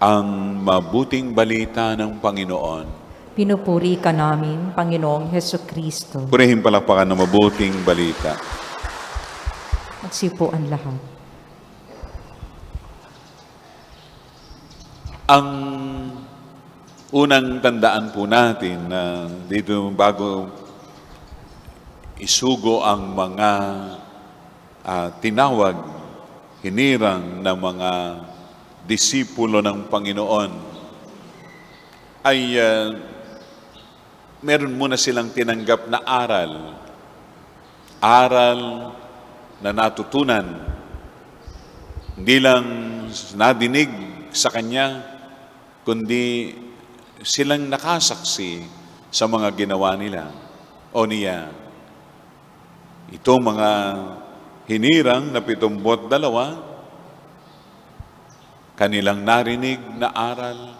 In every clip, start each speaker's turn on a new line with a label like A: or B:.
A: ang mabuting balita ng Panginoon. Pinupuri ka namin, Panginoong Heso Kristo. Purihin palakpakan ng mabuting balita. Magsipo ang lahat. Ang unang tandaan po natin na dito bago isugo ang mga uh, tinawag, hinirang ng mga disipulo ng Panginoon, ay uh, meron muna silang tinanggap na aral. Aral na natutunan. Hindi lang nadinig sa Kanya, kundi silang nakasaksi sa mga ginawa nila o niya. Ito mga hinirang na pitumbot dalawa, kanilang narinig na aral,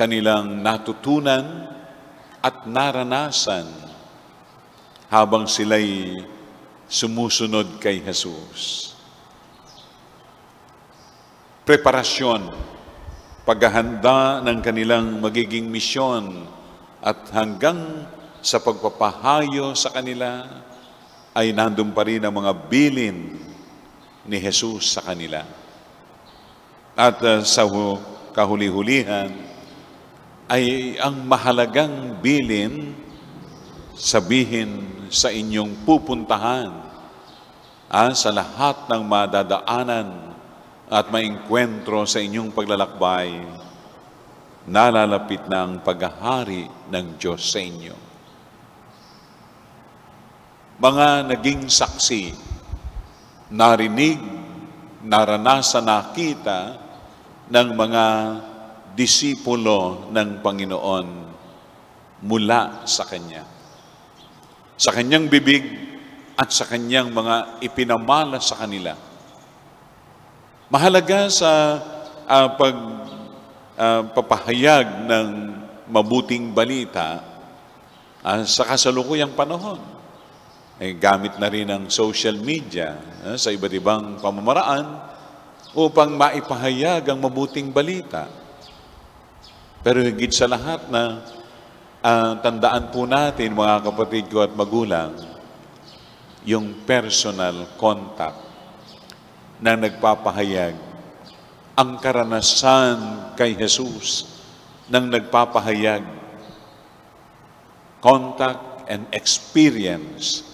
A: kanilang natutunan at naranasan habang sila'y sumusunod kay Jesus. Preparasyon, paghahanda ng kanilang magiging misyon at hanggang sa pagpapahayo sa kanila ay nandun pa rin ang mga bilin ni Jesus sa kanila at uh, sa kahuli-hulihan ay ang mahalagang bilin sabihin sa inyong pupuntahan ah, sa lahat ng madadaanan at maingkwentro sa inyong paglalakbay, nalalapit na ang paghahari ng Diyos sa inyo. Mga naging saksi, narinig, naranasan, nakita, ng mga disipulo ng Panginoon mula sa Kanya. Sa Kanyang bibig at sa Kanyang mga ipinamala sa kanila. Mahalaga sa uh, pag, uh, papahayag ng mabuting balita uh, sa kasalukuyang panahon. Eh, gamit na rin ang social media uh, sa iba't ibang pamamaraan upang maipahayag ang mabuting balita. Pero higit sa lahat na uh, tandaan po natin, mga kapatid ko at magulang, yung personal contact na nagpapahayag ang karanasan kay Jesus ng nagpapahayag contact and experience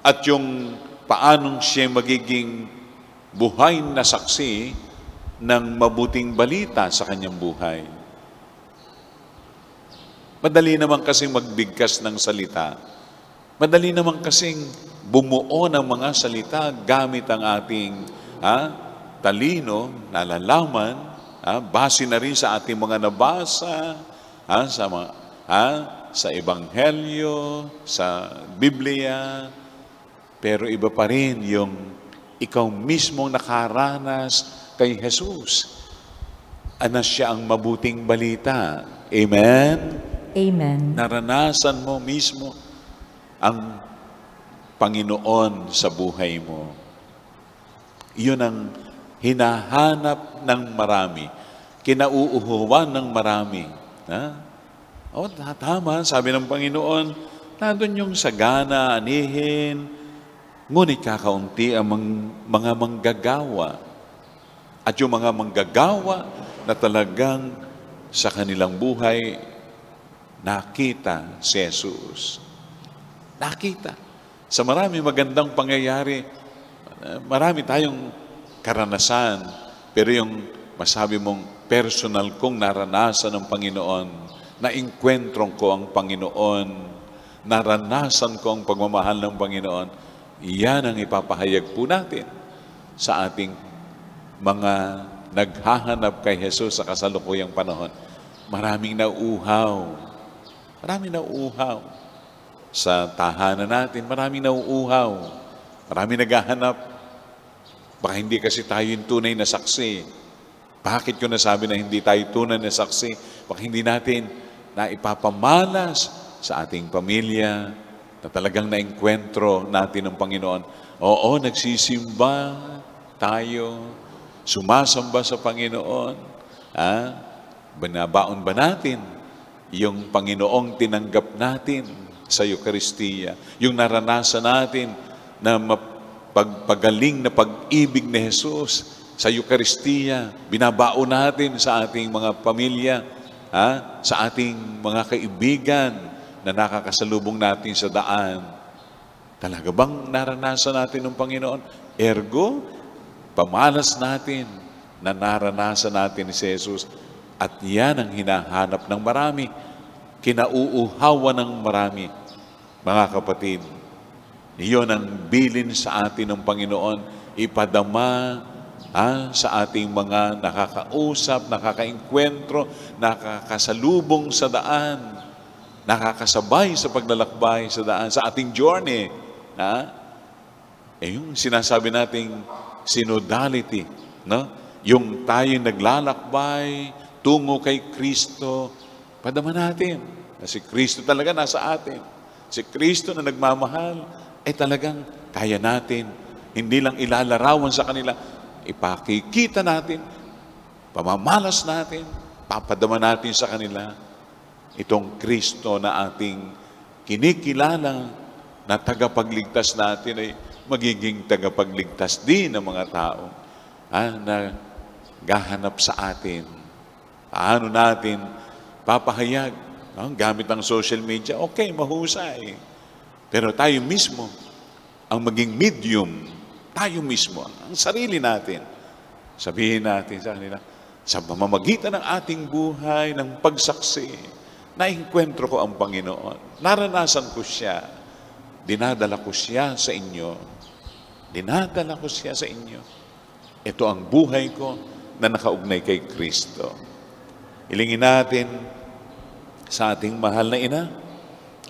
A: at yung paanong siya magiging buhay na saksi ng mabuting balita sa kanyang buhay. Madali naman kasing magbigkas ng salita. Madali naman kasing bumuo ng mga salita gamit ang ating ha, talino, nalalaman, ha, base na rin sa ating mga nabasa, ha, sa, mga, ha, sa Ebanghelyo, sa Biblia, pero iba pa rin yung ikaw mismo nakaranas kay Jesus. Anas siya ang mabuting balita. Amen? Amen. Naranasan mo mismo ang Panginoon sa buhay mo. Iyon ang hinahanap ng marami. Kinauuhuwan ng marami. Ha? O, oh, tama, sabi ng Panginoon, nandun yung sagana, anihin, Ngunit kakaunti ang mga manggagawa at yung mga manggagawa na talagang sa kanilang buhay nakita si Jesus. Nakita. Sa marami magandang pangyayari, marami tayong karanasan, pero yung masabi mong personal kong naranasan ng Panginoon, na naengkwentrong ko ang Panginoon, naranasan ko ang pagmamahal ng Panginoon, Iyan ang ipapahayag po natin sa ating mga naghahanap kay Jesus sa kasalukuyang panahon. Maraming nauuhaw. Maraming nauuhaw. Sa tahanan natin, maraming nauuhaw. Maraming naghahanap. Baka hindi kasi tayo yung tunay na saksi. Bakit ko nasabi na hindi tayo tunay na saksi? Baka hindi natin na ipapamalas sa ating pamilya, na talagang naengkwentro natin ng Panginoon. Oo, nagsisimba tayo, sumasamba sa Panginoon. Ha? binabaon ba natin yung Panginoong tinanggap natin sa Eukaristiya? Yung naranasan natin na pagpagaling na pag-ibig ni Jesus sa Eukaristiya, binabaon natin sa ating mga pamilya, ha? sa ating mga kaibigan, na nakakasalubong natin sa daan. Talaga bang naranasan natin ng Panginoon? Ergo, pamalas natin na naranasan natin ni si Jesus at yan ang hinahanap ng marami. Kinauuhawa ng marami. Mga kapatid, iyon ang bilin sa atin ng Panginoon. Ipadama ah, sa ating mga nakakausap, nakakainkwentro, nakakasalubong sa daan nakakasabay sa paglalakbay sa daan, sa ating journey. Na, eh yung sinasabi nating synodality, no? yung tayo naglalakbay tungo kay Kristo, padama natin na si Kristo talaga nasa atin. Si Kristo na nagmamahal, ay eh talagang kaya natin. Hindi lang ilalarawan sa kanila, ipakikita natin, pamamalas natin, papadama natin sa kanila itong Kristo na ating kinikilala na tagapagligtas natin ay magiging tagapagligtas din ng mga tao ah, na gahanap sa atin. Paano natin papahayag? No? Gamit ang social media, okay, mahusay. Pero tayo mismo, ang maging medium, tayo mismo, ang sarili natin. Sabihin natin sa kanila, sa mamamagitan ng ating buhay, ng pagsaksi, naingkwentro ko ang Panginoon. Naranasan ko siya. Dinadala ko siya sa inyo. Dinadala ko siya sa inyo. Ito ang buhay ko na nakaugnay kay Kristo. Ilingin natin sa ating mahal na ina.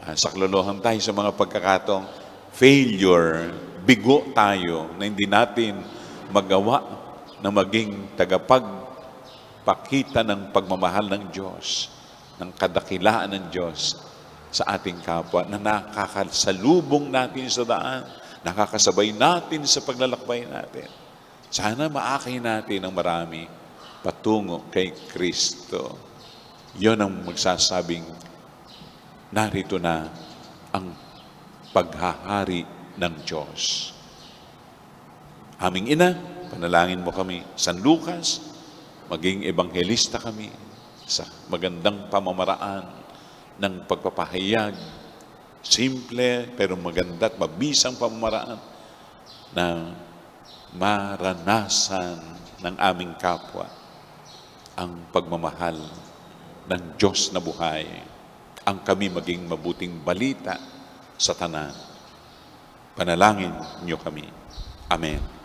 A: Ah, saklolohan tayo sa mga pagkakatong failure. Bigo tayo na hindi natin magawa na maging tagapagpakita ng pagmamahal ng Diyos ng kadakilaan ng Diyos sa ating kapwa na nakakasalubong natin sa daan, nakakasabay natin sa paglalakbay natin. Sana maakay natin ang marami patungo kay Kristo. Yon ang magsasabing narito na ang paghahari ng Diyos. Aming ina, panalangin mo kami. San Lucas, maging ebanghelista kami sa magandang pamamaraan ng pagpapahayag. Simple pero maganda at mabisang pamamaraan na maranasan ng aming kapwa ang pagmamahal ng Diyos na buhay ang kami maging mabuting balita sa tanan. Panalangin niyo kami. Amen.